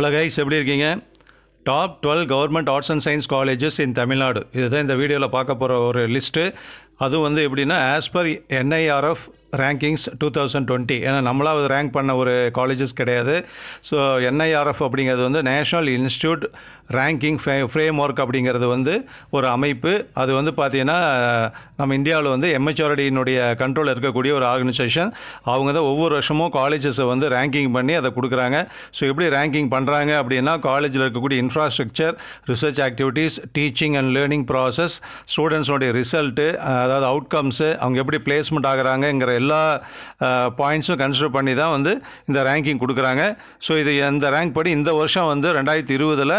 hello guys எப்படி இருக்கீங்க top twelve government arts and science colleges in Tamil Nadu இதுதான் இந்த வீடியோவில் பார்க்க போகிற ஒரு லிஸ்ட்டு அதுவும் வந்து எப்படின்னா as per NIRF rankings two thousand twenty ஏன்னா நம்மளாவது ரேங்க் பண்ண ஒரு காலேஜஸ் கிடையாது ஸோ என்ஐஆர்எஃப் அப்படிங்கிறது வந்து நேஷ்னல் இன்ஸ்டியூட் ரேங்கிங் ஃபே ஃப்ரேம் ஒர்க் அப்படிங்கிறது வந்து ஒரு அமைப்பு அது வந்து பார்த்திங்கன்னா நம்ம இந்தியாவில் வந்து எம்எச்ஆர்டியினுடைய கண்ட்ரோலில் இருக்கக்கூடிய ஒரு ஆர்கனைசேஷன் அவங்க தான் ஒவ்வொரு வருஷமும் காலேஜஸை வந்து ரேங்கிங் பண்ணி அதை கொடுக்குறாங்க ஸோ எப்படி ரேங்கிங் பண்ணுறாங்க அப்படின்னா காலேஜில் இருக்கக்கூடிய infrastructure research activities teaching and learning process ஸ்டூடெண்ட்ஸோடைய ரிசல்ட்டு அதாவது அவுட்கம்ஸு அவங்க எப்படி பிளேஸ்மெண்ட் ஆகிறாங்கங்கிற எல்லா பாயிண்ட்ஸும் கன்சிடர் பண்ணி தான் வந்து இந்த ரேங்கிங் கொடுக்குறாங்க ஸோ இது இந்த ரேங்க் படி இந்த வருஷம் வந்து ரெண்டாயிரத்தி இருபதில்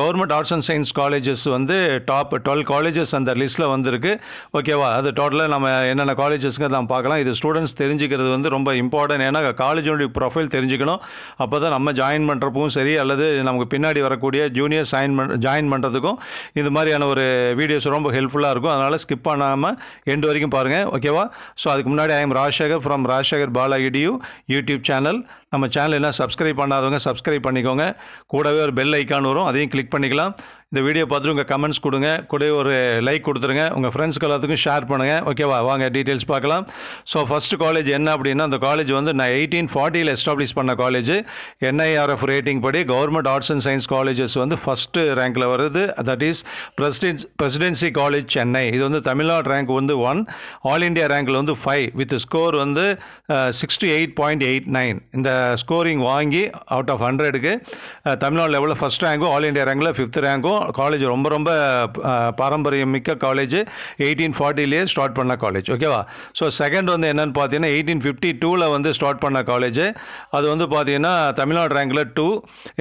government arts and science colleges வந்து டாப் டுவெல் காலேஜஸ் அந்த லிஸ்ட்டில் வந்திருக்கு ஓகேவா அது டோட்டலாக நம்ம என்னென்ன காலேஜஸ்க்கு நம்ம பார்க்கலாம் இது ஸ்டூடெண்ட்ஸ் தெரிஞ்சுக்கிறது வந்து ரொம்ப இம்பார்ட்டன்ட் ஏன்னா காலேஜோடைய ப்ரொஃபைல் தெரிஞ்சுக்கணும் அப்போ தான் நம்ம ஜாயின் பண்ணுறப்பவும் சரி அல்லது நமக்கு பின்னாடி வரக்கூடிய ஜூனியர் சைன் ஜாயின் பண்ணுறதுக்கும் இந்த மாதிரியான ஒரு வீடியோஸ் ரொம்ப ஹெல்ப்ஃபுல்லாக இருக்கும் அதனால் ஸ்கிப் பண்ணாமல் எண்டு வரைக்கும் பாருங்கள் ஓகேவா ஸோ அதுக்கு முன்னாடி ஐ ராஜசேகர் ஃப்ரம் ராஜசேகர் பாலாகிடியூ யூடியூப் சேனல் நம்ம சேனல் எல்லாம் சப்ஸ்கிரைப் பண்ணாதவங்க சப்ஸ்கிரைப் பண்ணிக்கோங்க கூடவே ஒரு பெல் ஐக்கான் வரும் அதையும் கிளிக் பண்ணிக்கலாம் இந்த வீடியோ பார்த்துட்டு உங்கள் கமெண்ட்ஸ் கொடுங்க கூட ஒரு லைக் கொடுத்துருங்க உங்கள் ஃப்ரெண்ட்ஸ்க்கு எல்லாத்துக்கும் ஷேர் பண்ணுங்கள் ஓகேவா வாங்க டீட்டெயில்ஸ் பார்க்கலாம் ஸோ ஃபஸ்ட்டு காலேஜ் என்ன அப்படின்னா அந்த காலேஜ் வந்து நான் எயிட்டீன் ஃபார்ட்டியில் எஸ்டாப்ளிஷ் பண்ண காலேஜ் என்ஐஆர்எஃப் ரேட்டிங் படி government arts and science colleges வந்து ஃபஸ்ட்டு ரேங்கில் வருது that is presidency presidency college Chennai இது வந்து தமிழ்நாடு ரேங்க் வந்து ஒன் ஆல் இண்டியா ரேங்க்கில் வந்து ஃபைவ் வித் ஸ்கோர் வந்து sixty eight point eight nine இந்த ஸ்கோரிங் வாங்கி அவுட் ஆஃப் ஹண்ட்ரடுக்கு தமிழ்நாடு லெவலில் ஃபஸ்ட் ரேங்க்கும் ஆல் இண்டியா ரேங்கில் ஃபிஃப்த் ரேங்க்கும் காலேஜ் ரொம்ப ரொம்ப பாரம்பரியம் மிக்க காலேஜ் எயிட்டீன் ஃபார்ட்டிலேயே ஸ்டார்ட் பண்ண காலேஜ் ஓகேவா ஸோ செகண்ட் வந்து என்னென்னு பார்த்தீங்கன்னா எயிட்டீன் ஃபிஃப்டி டூவில் வந்து ஸ்டார்ட் பண்ண காலேஜ் அது வந்து பார்த்தீங்கன்னா தமிழ்நாடு ரேங்கில் டூ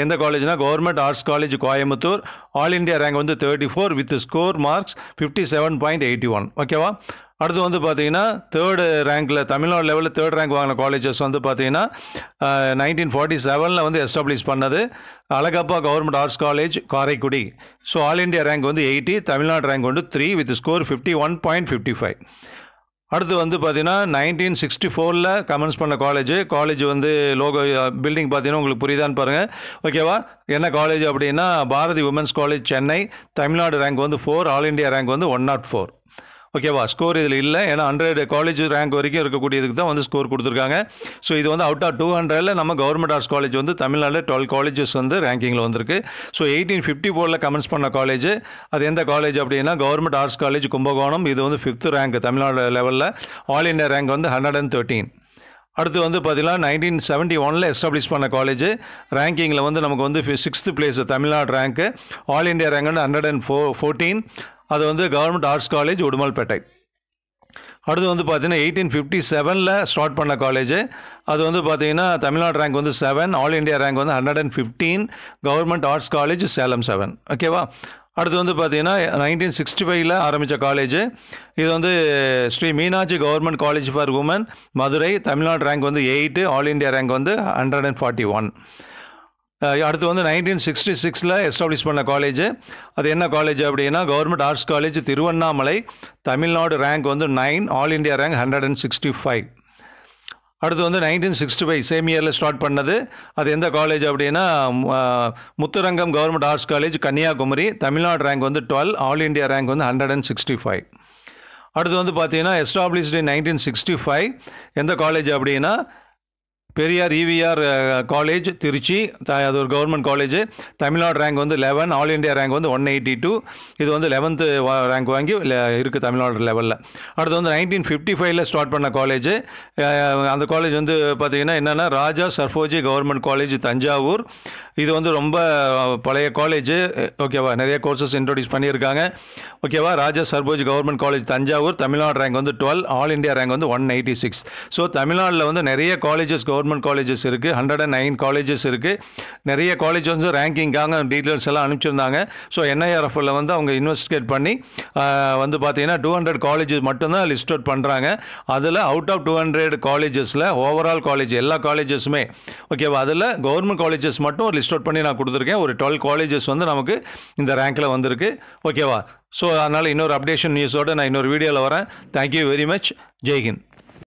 எந்த காலேஜ்னால் government arts college Coimbatore all India rank வந்து thirty four with score marks fifty seven point eighty one ஓகேவா அடுத்து வந்து பார்த்தீங்கன்னா தேர்டு ரேங்க்கில் தமிழ்நாடு லெவலில் தேர்ட் ரேங்க் வாங்கின காலேஜஸ் வந்து பார்த்தீங்கன்னா நைன்டீன் ஃபார்ட்டி செவனில் வந்து எஸ்டாப்ளிஷ் பண்ணது Alagappa government arts college Karaikudi so all India rank வந்து எயிட்டி தமிழ்நாடு ரேங்க் வந்து three with score fifty one point fifty five அடுத்து வந்து பார்த்தீங்கன்னா நைன்டீன் சிக்ஸ்டி ஃபோரில் கமெண்ட்ஸ் பண்ண காலேஜ் காலேஜ் வந்து லோகோ பில்டிங் பார்த்தீங்கன்னா உங்களுக்கு புரியுதான்னு பாருங்கள் ஓகேவா என்ன காலேஜ் அப்படின்னா Bharathi women's college Chennai Tamil Nadu rank வந்து ஃபோர் ஆல் இண்டியா ரேங்க் வந்து ஒன் நாட் ஃபோர் ஓகேவா ஸ்கோர் இதில் இல்லை ஏன்னா ஹண்ட்ரட் காலேஜ் ரேங்க் வரைக்கும் இருக்கக்கூடியதுக்கு தான் வந்து ஸ்கோர் கொடுத்துருக்காங்க ஸோ இது வந்து அவுட் ஆஃப் டூ ஹண்ட்ரடில் நம்ம கவர்மெண்ட் ஆர்ட்ஸ் காலேஜ் வந்து தமிழ்நாட்டில் டுவெல் காலேஜஸ் வந்து ரேங்கிங்கில் வந்திருக்கு ஸோ எயிட்டீன் ஃபிஃப்டி ஃபோரில் கமெண்ட்ஸ் பண்ண காலேஜ் அது எந்த காலேஜ் அப்படின்னா கவர்மெண்ட் ஆர்ட்ஸ் காலேஜ் கும்பகோணம் இது வந்து ஃபிஃப்த் ரேங்க் தமிழ்நாடு லெவலில் ஆல் இண்டியா ரேங்க் வந்து ஹண்ட்ரட் அண்ட் தேர்ட்டீன் அடுத்து வந்து பார்த்தீங்கன்னா நைன்டீன் செவன்ட்டி ஒனில் எஸ்டாப்ளிஷ் பண்ண காலேஜ் ரேங்கிங்கில் வந்து நமக்கு வந்து சிக்ஸ்த்து பிளேஸ் தமிழ்நாடு ரேங்க்கு ஆல் இண்டியா ரேங்க் வந்து ஹண்ட்ரட் அண்ட் ஃபோ ஃபோர்டீன் அது வந்து கவர்மெண்ட் ஆர்ட்ஸ் காலேஜ் உடுமல்பேட்டை அடுத்து வந்து பார்த்தீங்கன்னா எயிட்டீன் ஃபிஃப்டி செவனில் ஸ்டார்ட் பண்ண காலேஜ் அது வந்து பார்த்தீங்கன்னா தமிழ்நாடு ரேங்க் வந்து செவன் ஆல் இண்டியா ரேங்க் வந்து hundred and fifteen government arts college Salem seven ஓகேவா அடுத்து வந்து பார்த்தீங்கன்னா நைன்டீன் சிக்ஸ்டி ஃபைவ்ல ஆரம்பித்த காலேஜ் இது வந்து Sri Meenakshi government college for women Madurai Tamil Nadu rank வந்து எயிட்டு ஆல் இண்டியா ரேங்க் வந்து ஹண்ட்ரட் அண்ட் ஃபார்ட்டி ஒன் அடுத்து வந்து நைன்டீன் சிக்ஸ்டி சிக்ஸில் எஸ்டாப்ளிஷ் பண்ண காலேஜ் அது என்ன காலேஜ் அப்படின்னா government arts college Tiruvannamalai Tamil Nadu rank வந்து nine all India rank hundred and sixty five அடுத்து வந்து நைன்டீன் சிக்ஸ்டி ஃபைவ் சேம் இயரில் ஸ்டார்ட் பண்ணது அது எந்த காலேஜ் அப்படின்னா Muthurangam government arts college Kanyakumari Tamil Nadu rank வந்து டுவெல் ஆல் இண்டியா ரேங்க் வந்து ஹண்ட்ரட் அண்ட் சிக்ஸ்டி ஃபைவ் அடுத்து வந்து பார்த்தீங்கன்னா எஸ்டாப்ளிஷ்டு நைன்டீன் சிக்ஸ்டி ஃபைவ் எந்த காலேஜ் அப்படின்னா Periyar EVR e college Trichy அது ஒரு கவர்மெண்ட் காலேஜ் தமிழ்நாடு ரேங்க் வந்து லெவன் ஆல் இண்டியா ரேங்க் வந்து ஒன் எயிட்டி டூ இது வந்து லெவன்த்து ரேங்க் வாங்கி இருக்குது தமிழ்நாடு லெவலில் அடுத்து வந்து நைன்டீன் ஃபிஃப்டி ஃபைவ்ல ஸ்டார்ட் பண்ண காலேஜ் அந்த காலேஜ் வந்து பார்த்திங்கன்னா என்னென்னா ராஜா சர்ஃபோஜி கவர்மெண்ட் காலேஜ் தஞ்சாவூர் இது வந்து ரொம்ப பழைய காலேஜ் ஓகேவா நிறைய கோர்சஸ் இன்ட்ரடியூஸ் பண்ணியிருக்காங்க ஓகேவா Raja Serfoji government college Thanjavur Tamil Nadu rank வந்து டுவெல் ஆல் இண்டியா ரேங்க் வந்து ஒன் எயிட்டி சிக்ஸ் ஸோ தமிழ்நாட்டில் வந்து நிறைய காலேஜஸ் கவர்மெண்ட் கவர்மெண்ட் காலேஜஸ் இருக்குது ஹண்ட்ரட் அண்ட் நைன் காலேஜஸ் இருக்குது நிறைய காலேஜ் வந்து ரேங்கிங்காக டீட்டெயில்ஸ் எல்லாம் அனுப்பிச்சிருந்தாங்க ஸோ என்ஐஆர்எஃப்ல வந்து அவங்க இன்வெஸ்டிகேட் பண்ணி வந்து பார்த்தீங்கன்னா டூ ஹண்ட்ரட் காலேஜஸ் மட்டும்தான் லிஸ்ட் அவுட் பண்ணுறாங்க அதில் அவுட் ஆஃப் டூ ஹண்ட்ரட் காலேஜஸில் ஓவரால் காலேஜ் எல்லா காலேஜஸுமே ஓகேவா அதில் கவர்மெண்ட் காலேஜஸ் மட்டும் ஒரு லிஸ்ட் அவுட் பண்ணி நான் கொடுத்துருக்கேன் ஒரு டுவெல் காலேஜஸ் வந்து நமக்கு இந்த ரேங்கில் வந்திருக்கு ஓகேவா ஸோ அதனால் இன்னொரு அப்டேஷன் நியூஸோடு நான் இன்னொரு வீடியோவில் வரேன் தேங்க்யூ வெரி மச் ஜெய்ஹிந்த்